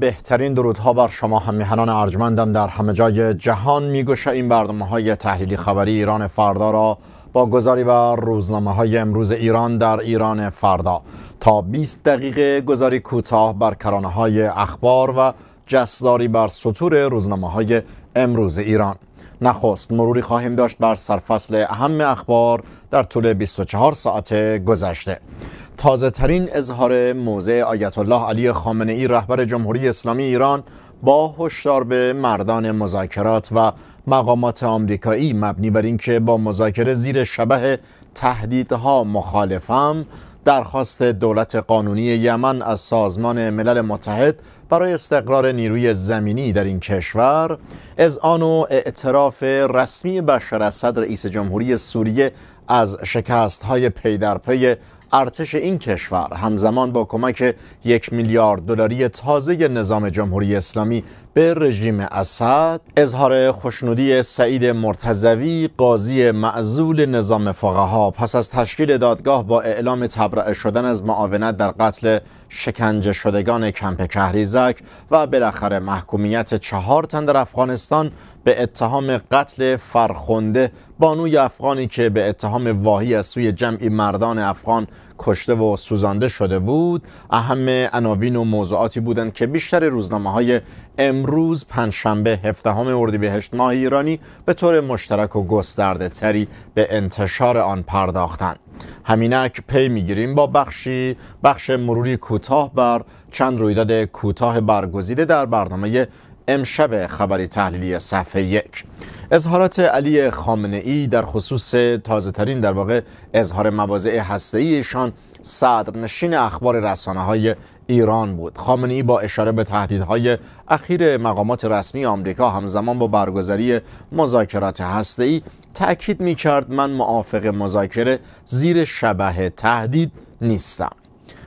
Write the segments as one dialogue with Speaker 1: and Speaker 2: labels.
Speaker 1: بهترین درودها بر شما همیهنان ارجمندم در همه جای جهان میگوشه این برنامه های تحلیلی خبری ایران فردا را با گذاری بر روزنامه های امروز ایران در ایران فردا تا 20 دقیقه گذاری کوتاه بر کرانه های اخبار و جسداری بر سطور روزنامه های امروز ایران نخست مروری خواهیم داشت بر سرفصل اهم اخبار در طول 24 ساعت گذشته تازه ترین اظهار موضع آیت الله علی خامنه ای رهبر جمهوری اسلامی ایران با هشدار به مردان مذاکرات و مقامات آمریکایی مبنی بر اینکه با مذاکره زیر شبه تهدیدها مخالفم درخواست دولت قانونی یمن از سازمان ملل متحد برای استقرار نیروی زمینی در این کشور از و اعتراف رسمی بشار اسد رئیس جمهوری سوریه از شکست های پی پی ارتش این کشور همزمان با کمک یک میلیارد دلاری تازه نظام جمهوری اسلامی به رژیم اسد اظهار خوشنودی سعید مرتزوی قاضی معزول نظام فقها پس از تشکیل دادگاه با اعلام تبرئه شدن از معاونت در قتل شکنجه شدگان کمپ کهریزک و بالاخره محکومیت چهار تن در افغانستان به اتهام قتل فرخنده بانوی افغانی که به اتهام واهی از سوی جمعی مردان افغان کشته و سوزانده شده بود اهم عناوین و موضوعاتی بودند که بیشتر روزنامه های امروز پنجشنبه 17 اردیبهشت ماه ایرانی به طور مشترک و گسترده تری به انتشار آن پرداختند همینک پی میگیریم با بخشی بخش مروری کوتاه بر چند رویداد کوتاه برگزیده در برنامه امشب خبر تحلیلی صفحه یک اظهارات علی خامنه ای در خصوص تازه ترین در واقع اظهار مواضع هسته‌ایشان صدرنشین اخبار رسانه های ایران بود خامنه ای با اشاره به تهدیدهای اخیر مقامات رسمی آمریکا همزمان با برگزاری مذاکرات هسته ای تاکید می کرد من موافق مذاکره زیر شبه تهدید نیستم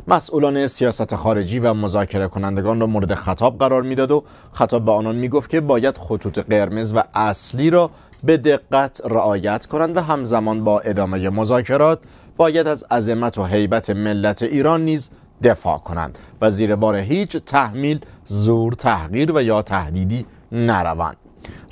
Speaker 1: مسئولان سیاست خارجی و مذاکره کنندگان را مورد خطاب قرار میداد و خطاب به آنان میگفت که باید خطوط قرمز و اصلی را به دقت رعایت کنند و همزمان با ادامه مذاکرات باید از عظمت و حیبت ملت ایران نیز دفاع کنند و زیر بار هیچ تحمیل زور تحقیر و یا تهدیدی نروند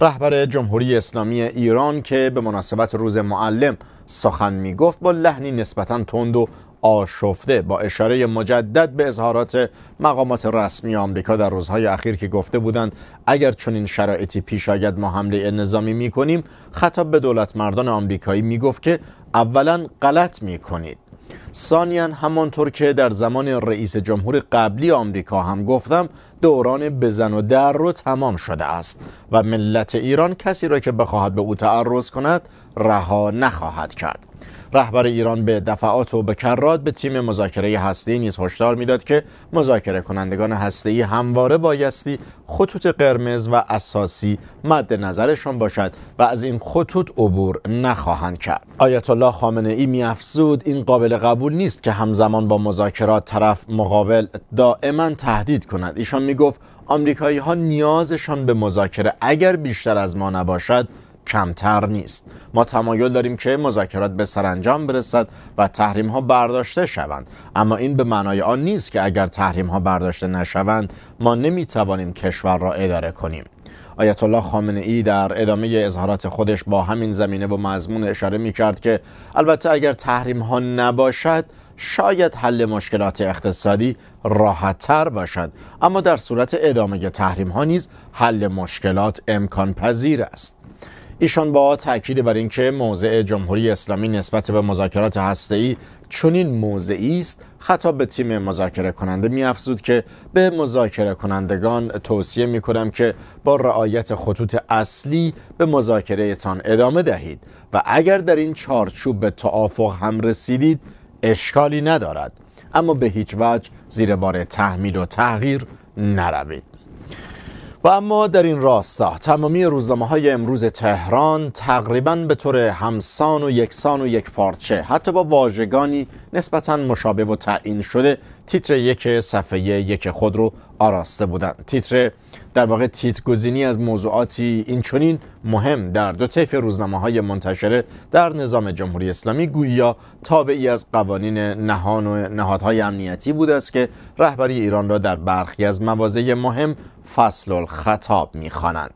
Speaker 1: رهبر جمهوری اسلامی ایران که به مناسبت روز معلم سخن می گفت با لحنی نسبتا تند و آشفته با اشاره مجدد به اظهارات مقامات رسمی آمریکا در روزهای اخیر که گفته بودند اگر چنین شرایطی پیش آید ما حمله نظامی می کنیم خطاب به دولت مردان آمریکایی می گفت که اولا غلط می کنید ثانیا همانطور که در زمان رئیس جمهور قبلی آمریکا هم گفتم دوران بزن و در رو تمام شده است و ملت ایران کسی را که بخواهد به او تعرض کند رها نخواهد کرد رهبر ایران به دفعات و به به تیم مذاکره هسته‌ای نیز هشدار میداد که مذاکره کنندگان هسته‌ای همواره بایستی خطوط قرمز و اساسی مد نظرشان باشد و از این خطوط عبور نخواهند کرد آیت الله خامنه ای میافزود این قابل قبول نیست که همزمان با مذاکرات طرف مقابل دائما تهدید کند ایشان میگفت آمریکایی ها نیازشان به مذاکره اگر بیشتر از ما نباشد کمتر نیست ما تمایل داریم که مذاکرات به سرانجام برسد و تحریم ها برداشته شوند اما این به معنای آن نیست که اگر تحریم ها برداشته نشوند ما نمی توانیم کشور را اداره کنیم آیت الله خامنه ای در ادامه اظهارات خودش با همین زمینه و مضمون اشاره می کرد که البته اگر تحریم ها نباشد شاید حل مشکلات اقتصادی راحت تر باشد اما در صورت ادامه تحریم ها نیز حل مشکلات امکان پذیر است ایشان با تاکید بر اینکه موضع جمهوری اسلامی نسبت به مذاکرات هسته‌ای چنین موضعی است خطاب به تیم مذاکره کننده میافزود که به مذاکره کنندگان توصیه می کنم که با رعایت خطوط اصلی به مذاکره ادامه دهید و اگر در این چارچوب به توافق هم رسیدید اشکالی ندارد اما به هیچ وجه زیر بار تحمیل و تغییر نروید و اما در این راستا تمامی روزنامه های امروز تهران تقریبا به طور همسان و یکسان و یک پارچه حتی با واژگانی نسبتا مشابه و تعیین شده تیتر یک صفحه یک خود رو آراسته بودند تیتر در واقع تیترگزینی از موضوعاتی این مهم در دو طیف روزنامه های منتشره در نظام جمهوری اسلامی گویا تابعی از قوانین نهان و نهادهای امنیتی بوده است که رهبری ایران را در برخی از مواضع مهم فصل الخطاب میخوانند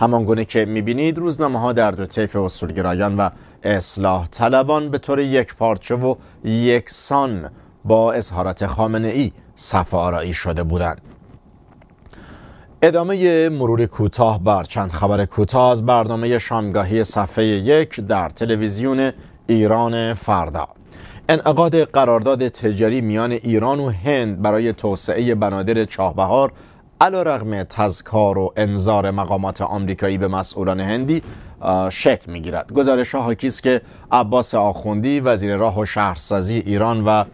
Speaker 1: همان که میبینید روزنامه ها در دو طیف اصولگرایان و اصلاح طلبان به طور یک پارچه و یکسان با اظهارات خامنه ای صف شده بودند ادامه مرور کوتاه بر چند خبر کوتاه از برنامه شامگاهی صفحه یک در تلویزیون ایران فردا انعقاد قرارداد تجاری میان ایران و هند برای توسعه بنادر چاهبهار علا رغم تذکار و انظار مقامات آمریکایی به مسئولان هندی شکل میگیرد گزارش ها که عباس آخوندی وزیر راه و شهرسازی ایران و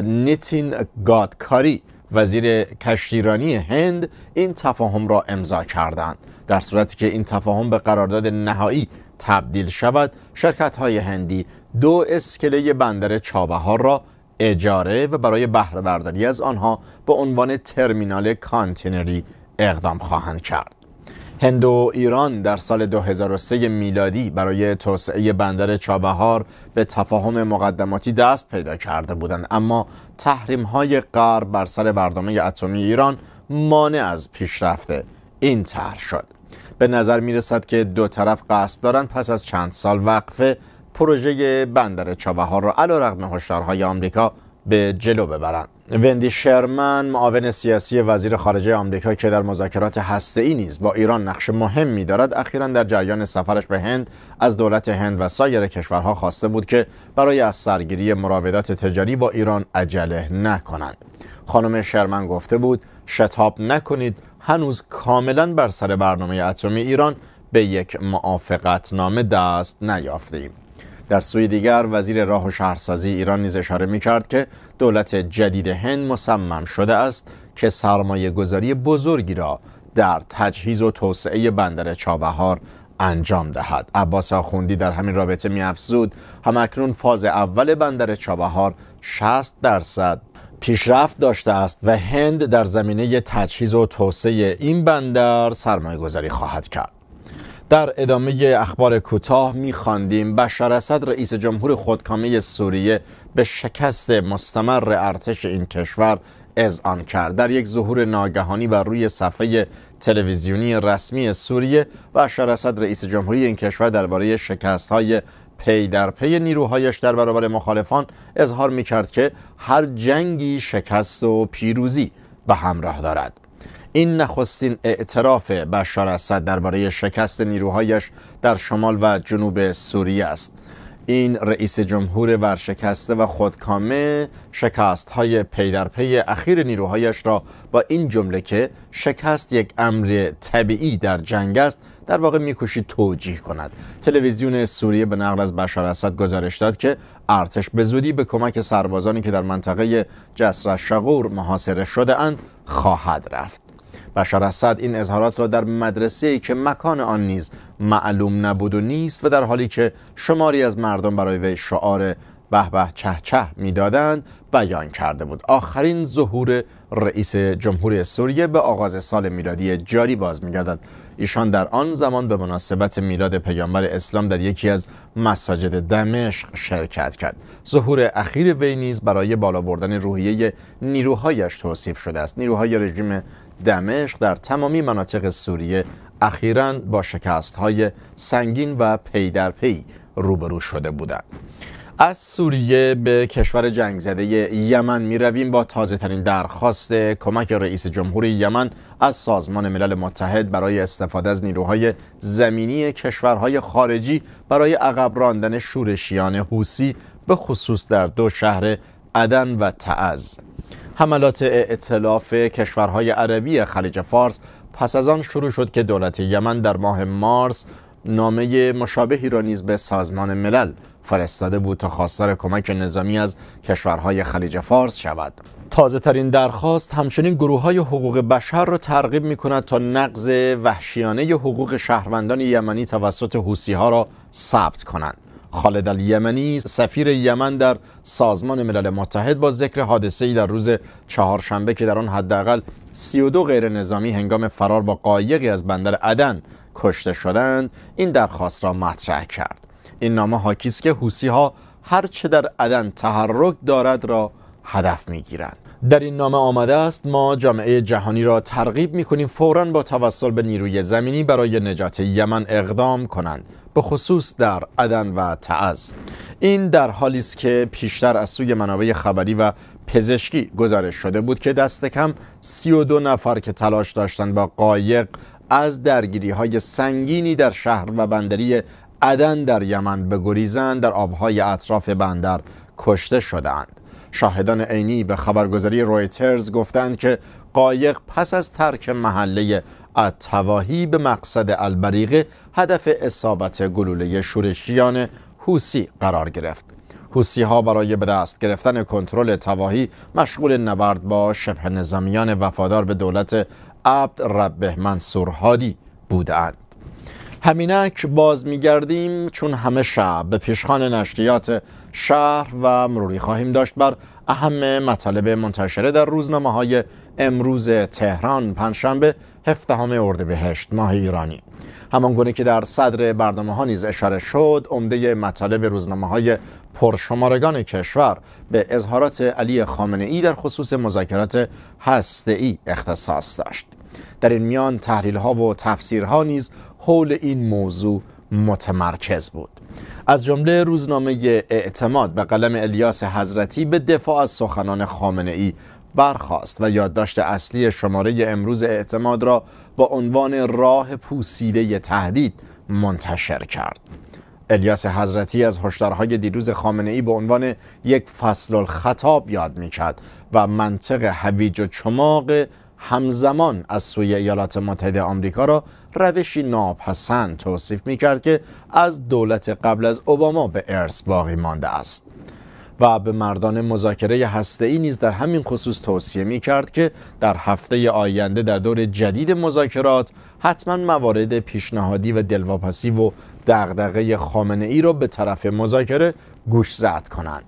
Speaker 1: نیتین گادکاری وزیر کشتیرانی هند این تفاهم را امضا کردند در صورتی که این تفاهم به قرارداد نهایی تبدیل شود شرکت های هندی دو اسکله بندر چابهار را اجاره و برای بهره برداری از آنها به عنوان ترمینال کانتینری اقدام خواهند کرد هند ایران در سال 2003 میلادی برای توسعه بندر چابهار به تفاهم مقدماتی دست پیدا کرده بودند اما تحریم های غرب بر سر برنامه اتمی ایران مانع از پیشرفت این طرح شد به نظر می رسد که دو طرف قصد دارند پس از چند سال وقفه پروژه بندر چابهار را علیرغم هشدارهای آمریکا به جلو ببرند وندی شرمن معاون سیاسی وزیر خارجه آمریکا که در مذاکرات ای نیز با ایران نقش مهمی دارد اخیرا در جریان سفرش به هند از دولت هند و سایر کشورها خواسته بود که برای از سرگیری مراودات تجاری با ایران عجله نکنند خانم شرمن گفته بود شتاب نکنید هنوز کاملا بر سر برنامه اتمی ایران به یک نامه دست نیافتیم در سوی دیگر وزیر راه و شهرسازی ایران نیز اشاره می کرد که دولت جدید هند مصمم شده است که سرمایه گذاری بزرگی را در تجهیز و توسعه بندر چابهار انجام دهد عباس آخوندی در همین رابطه می افزود همکنون فاز اول بندر چابهار 60 درصد پیشرفت داشته است و هند در زمینه تجهیز و توسعه این بندر سرمایه گذاری خواهد کرد در ادامه اخبار کوتاه میخواندیم بشار اسد رئیس جمهور خودکامه سوریه به شکست مستمر ارتش این کشور آن کرد در یک ظهور ناگهانی بر روی صفحه تلویزیونی رسمی سوریه بشار اسد رئیس جمهوری این کشور درباره های پی در پی نیروهایش در برابر مخالفان اظهار می کرد که هر جنگی شکست و پیروزی به همراه دارد این نخستین اعتراف بشار اسد درباره شکست نیروهایش در شمال و جنوب سوریه است این رئیس جمهور ورشکسته و خودکامه شکست های پی در پی اخیر نیروهایش را با این جمله که شکست یک امر طبیعی در جنگ است در واقع میکوشید توجیه کند تلویزیون سوریه به نقل از بشار اسد گزارش داد که ارتش به به کمک سربازانی که در منطقه جسر شغور محاصره شده اند خواهد رفت بشار اسد این اظهارات را در مدرسه که مکان آن نیز معلوم نبود و نیست و در حالی که شماری از مردم برای وی شعار به به چه چه میدادند بیان کرده بود آخرین ظهور رئیس جمهور سوریه به آغاز سال میلادی جاری باز میگردد ایشان در آن زمان به مناسبت میلاد پیامبر اسلام در یکی از مساجد دمشق شرکت کرد ظهور اخیر وی نیز برای بالا بردن روحیه نیروهایش توصیف شده است نیروهای رژیم دمشق در تمامی مناطق سوریه اخیرا با شکست های سنگین و پی در پی روبرو شده بودند. از سوریه به کشور جنگ زده یمن می رویم با تازه درخواست کمک رئیس جمهوری یمن از سازمان ملل متحد برای استفاده از نیروهای زمینی کشورهای خارجی برای عقب راندن شورشیان حوسی به خصوص در دو شهر عدن و تعز حملات اعتلاف کشورهای عربی خلیج فارس پس از آن شروع شد که دولت یمن در ماه مارس نامه مشابهی را نیز به سازمان ملل فرستاده بود تا خواستار کمک نظامی از کشورهای خلیج فارس شود تازه ترین درخواست همچنین گروه های حقوق بشر را ترغیب می کند تا نقض وحشیانه حقوق شهروندان یمنی توسط حوسی ها را ثبت کنند خالد الیمنی سفیر یمن در سازمان ملل متحد با ذکر حادثه ای در روز چهارشنبه که در آن حداقل 32 غیر نظامی هنگام فرار با قایقی از بندر عدن کشته شدند این درخواست را مطرح کرد این نامه حاکی است که حوسی ها هر چه در عدن تحرک دارد را هدف گیرند. در این نامه آمده است ما جامعه جهانی را ترغیب می کنیم فوراً با توسل به نیروی زمینی برای نجات یمن اقدام کنند به خصوص در عدن و تعز این در حالی است که پیشتر از سوی منابع خبری و پزشکی گزارش شده بود که دست کم 32 نفر که تلاش داشتند با قایق از درگیری های سنگینی در شهر و بندری عدن در یمن بگریزند در آبهای اطراف بندر کشته شدند شاهدان عینی به خبرگزاری رویترز گفتند که قایق پس از ترک محله اتواهی به مقصد البریغه هدف اصابت گلوله شورشیان حوسی قرار گرفت حوسی ها برای به دست گرفتن کنترل تواهی مشغول نبرد با شبه نظامیان وفادار به دولت عبد ربه منصور هادی بودند همینک باز میگردیم چون همه شب به پیشخان نشریات شهر و مروری خواهیم داشت بر اهم مطالب منتشره در روزنامه های امروز تهران پنجشنبه به هشت ماه ایرانی همان که در صدر برنامه ها نیز اشاره شد عمده مطالب روزنامه های پرشمارگان کشور به اظهارات علی خامنه ای در خصوص مذاکرات هسته ای اختصاص داشت در این میان تحلیل ها و ها نیز حول این موضوع متمرکز بود از جمله روزنامه اعتماد به قلم الیاس حضرتی به دفاع از سخنان خامنه ای برخواست و یادداشت اصلی شماره امروز اعتماد را با عنوان راه پوسیده تهدید منتشر کرد الیاس حضرتی از هشدارهای دیروز خامنه ای به عنوان یک فصل الخطاب یاد می کرد و منطق هویج و چماق همزمان از سوی ایالات متحده آمریکا را روشی ناپسند توصیف می کرد که از دولت قبل از اوباما به ارث باقی مانده است و به مردان مذاکره هسته ای نیز در همین خصوص توصیه می کرد که در هفته آینده در دور جدید مذاکرات حتما موارد پیشنهادی و دلواپسی و دغدغه خامنه ای را به طرف مذاکره زد کنند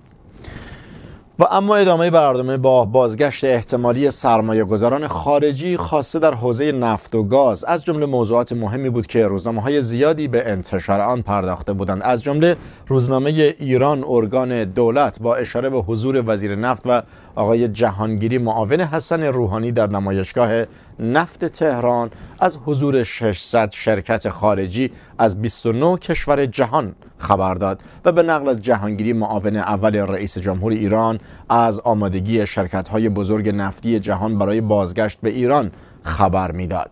Speaker 1: و اما ادامه برنامه با بازگشت احتمالی سرمایه گذاران خارجی خاصه در حوزه نفت و گاز از جمله موضوعات مهمی بود که روزنامه های زیادی به انتشار آن پرداخته بودند از جمله روزنامه ایران ارگان دولت با اشاره به حضور وزیر نفت و آقای جهانگیری معاون حسن روحانی در نمایشگاه نفت تهران از حضور 600 شرکت خارجی از 29 کشور جهان خبر داد و به نقل از جهانگیری معاون اول رئیس جمهور ایران از آمادگی های بزرگ نفتی جهان برای بازگشت به ایران خبر میداد.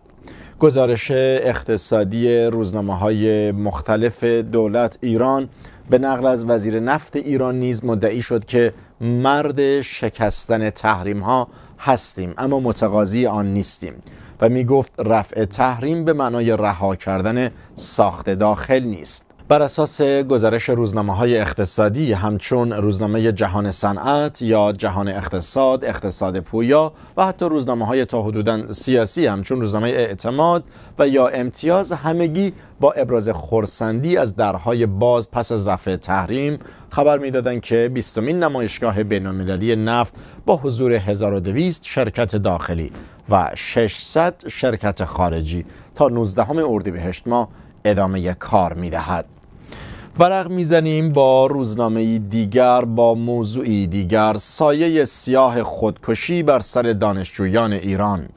Speaker 1: گزارش اقتصادی روزنامه های مختلف دولت ایران به نقل از وزیر نفت ایران نیز مدعی شد که مرد شکستن تحریم ها هستیم اما متقاضی آن نیستیم و می گفت رفع تحریم به معنای رها کردن ساخت داخل نیست بر اساس گزارش روزنامه های اقتصادی همچون روزنامه جهان صنعت یا جهان اقتصاد، اقتصاد پویا و حتی روزنامه های تا حدودن سیاسی همچون روزنامه اعتماد و یا امتیاز همگی با ابراز خورسندی از درهای باز پس از رفع تحریم خبر میدادند که بیستمین نمایشگاه بینالمللی نفت با حضور 1200 شرکت داخلی و 600 شرکت خارجی تا 19 اردیبهشت ماه ادامه کار می دهد برق میزنیم با روزنامه دیگر با موضوعی دیگر سایه سیاه خودکشی بر سر دانشجویان ایران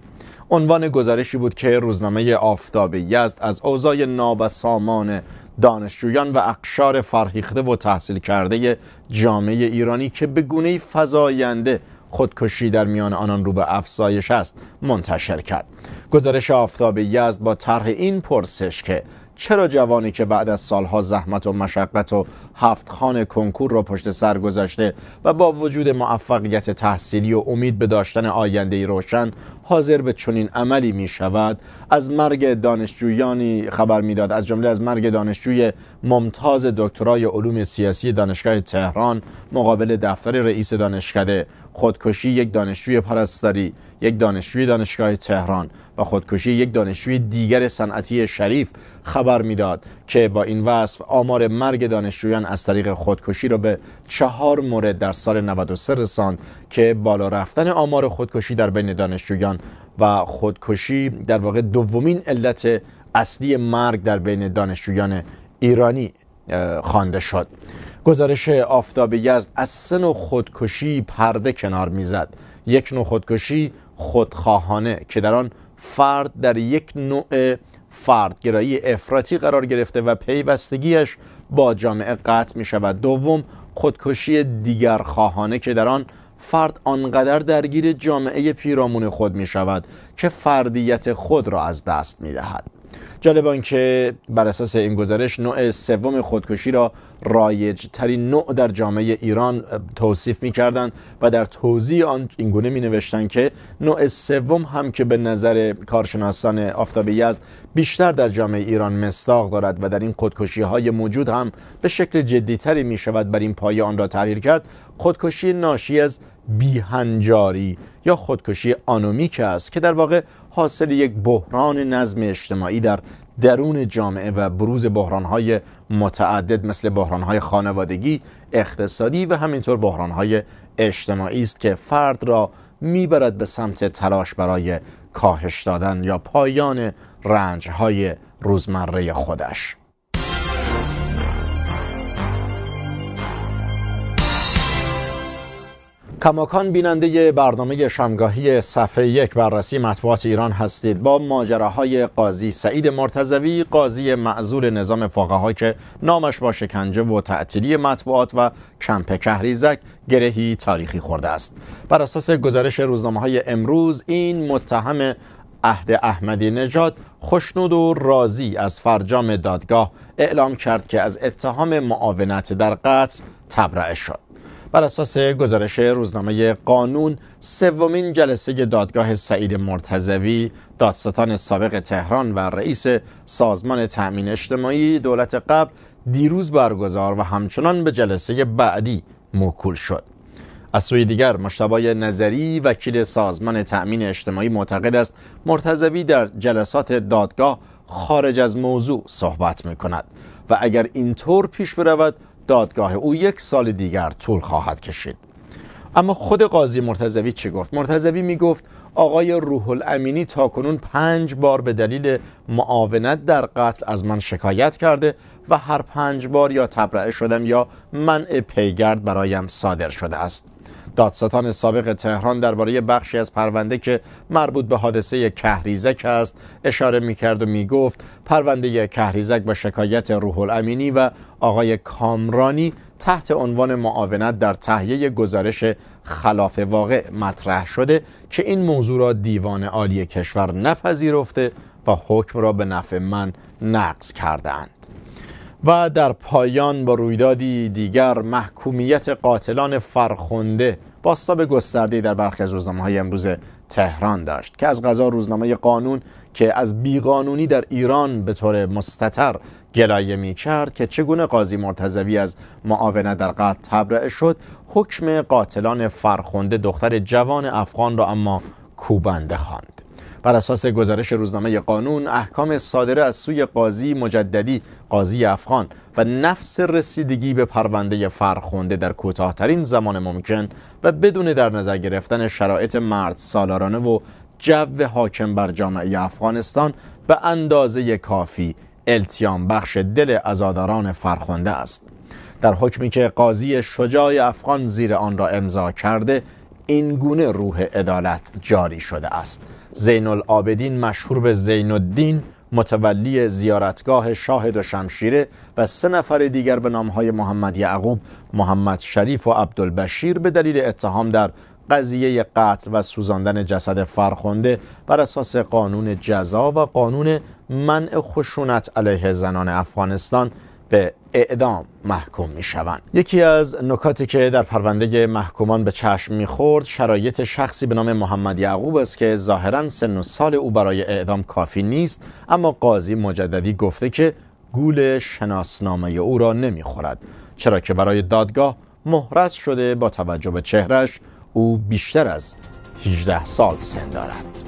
Speaker 1: عنوان گزارشی بود که روزنامه آفتاب یزد از اوضاع نابسامان دانشجویان و اقشار فرهیخته و تحصیل کرده جامعه ایرانی که به گونه فضاینده خودکشی در میان آنان رو به افزایش است منتشر کرد گزارش آفتاب یزد با طرح این پرسش که چرا جوانی که بعد از سالها زحمت و مشقت و هفت خان کنکور را پشت سر گذاشته و با وجود موفقیت تحصیلی و امید به داشتن آینده روشن حاضر به چنین عملی می شود از مرگ دانشجویانی خبر میداد از جمله از مرگ دانشجوی ممتاز دکترای علوم سیاسی دانشگاه تهران مقابل دفتر رئیس دانشکده خودکشی یک دانشجوی پرستاری یک دانشجوی دانشگاه تهران و خودکشی یک دانشجوی دیگر صنعتی شریف خبر میداد که با این وصف آمار مرگ دانشجویان از طریق خودکشی را به چهار مورد در سال 93 رساند که بالا رفتن آمار خودکشی در بین دانشجویان و خودکشی در واقع دومین علت اصلی مرگ در بین دانشجویان ایرانی خوانده شد گزارش آفتاب یزد از سه نوع خودکشی پرده کنار میزد یک نوع خودکشی خودخواهانه که در آن فرد در یک نوع فردگرایی افراطی قرار گرفته و پیوستگیش با جامعه قطع می شود دوم خودکشی خواهانه که در آن فرد آنقدر درگیر جامعه پیرامون خود می شود که فردیت خود را از دست می دهد جالب آنکه بر اساس این گزارش نوع سوم خودکشی را رایج ترین نوع در جامعه ایران توصیف می کردن و در توضیح آن اینگونه می نوشتن که نوع سوم هم که به نظر کارشناسان آفتاب یزد بیشتر در جامعه ایران مستاق دارد و در این خودکشی های موجود هم به شکل جدیتری می شود بر این پایه آن را تحریر کرد خودکشی ناشی از بیهنجاری یا خودکشی آنومیک است که در واقع حاصل یک بحران نظم اجتماعی در درون جامعه و بروز بحرانهای متعدد مثل بحرانهای خانوادگی، اقتصادی و همینطور بحرانهای اجتماعی است که فرد را میبرد به سمت تلاش برای کاهش دادن یا پایان رنجهای روزمره خودش کماکان بیننده برنامه شمگاهی صفحه یک بررسی مطبوعات ایران هستید با ماجراهای قاضی سعید مرتزوی قاضی معذول نظام فقها که نامش با شکنجه و تعطیلی مطبوعات و کمپ کهریزک گرهی تاریخی خورده است بر اساس گزارش روزنامه های امروز این متهم عهد احمدی نژاد خشنود و راضی از فرجام دادگاه اعلام کرد که از اتهام معاونت در قتل تبرئه شد بر اساس گزارش روزنامه قانون سومین جلسه دادگاه سعید مرتزوی دادستان سابق تهران و رئیس سازمان تأمین اجتماعی دولت قبل دیروز برگزار و همچنان به جلسه بعدی موکول شد از سوی دیگر مشتبای نظری وکیل سازمان تأمین اجتماعی معتقد است مرتزوی در جلسات دادگاه خارج از موضوع صحبت می کند و اگر اینطور پیش برود دادگاه او یک سال دیگر طول خواهد کشید اما خود قاضی مرتضوی چه گفت مرتضوی می گفت آقای روح الامینی تا کنون پنج بار به دلیل معاونت در قتل از من شکایت کرده و هر پنج بار یا تبرئه شدم یا منع پیگرد برایم صادر شده است دادستان سابق تهران درباره بخشی از پرونده که مربوط به حادثه کهریزک است اشاره میکرد و میگفت پرونده کهریزک با شکایت روح الامینی و آقای کامرانی تحت عنوان معاونت در تهیه گزارش خلاف واقع مطرح شده که این موضوع را دیوان عالی کشور نپذیرفته و حکم را به نفع من نقض کردند و در پایان با رویدادی دیگر محکومیت قاتلان فرخنده باستاب گسترده در برخی از های امروز تهران داشت که از غذا روزنامه قانون که از بیقانونی در ایران به طور مستتر گلایه می کرد که چگونه قاضی مرتزوی از معاونه در قتل تبرعه شد حکم قاتلان فرخنده دختر جوان افغان را اما کوبنده خواند بر اساس گزارش روزنامه قانون احکام صادره از سوی قاضی مجددی قاضی افغان و نفس رسیدگی به پرونده فرخونده در کوتاهترین زمان ممکن و بدون در نظر گرفتن شرایط مرد سالارانه و جو حاکم بر جامعه افغانستان به اندازه کافی التیام بخش دل ازاداران فرخونده است در حکمی که قاضی شجاع افغان زیر آن را امضا کرده این گونه روح عدالت جاری شده است زین العابدین مشهور به زین الدین متولی زیارتگاه شاهد و شمشیره و سه نفر دیگر به نامهای محمد یعقوب محمد شریف و عبدالبشیر به دلیل اتهام در قضیه قتل و سوزاندن جسد فرخنده بر اساس قانون جزا و قانون منع خشونت علیه زنان افغانستان به اعدام محکوم می شوند. یکی از نکاتی که در پرونده محکومان به چشم می خورد شرایط شخصی به نام محمد یعقوب است که ظاهرا سن و سال او برای اعدام کافی نیست اما قاضی مجددی گفته که گول شناسنامه او را نمیخورد چرا که برای دادگاه محرس شده با توجه به چهرش او بیشتر از 18 سال سن دارد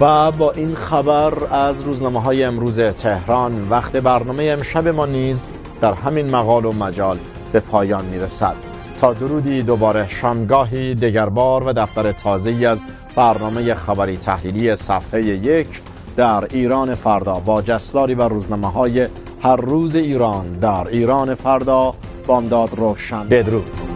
Speaker 1: و با این خبر از روزنامه های امروز تهران وقت برنامه امشب ما نیز در همین مقال و مجال به پایان میرسد تا درودی دوباره شامگاهی دگربار و دفتر تازه از برنامه خبری تحلیلی صفحه یک در ایران فردا با جستاری و روزنامه های هر روز ایران در ایران فردا بامداد روشن بدرود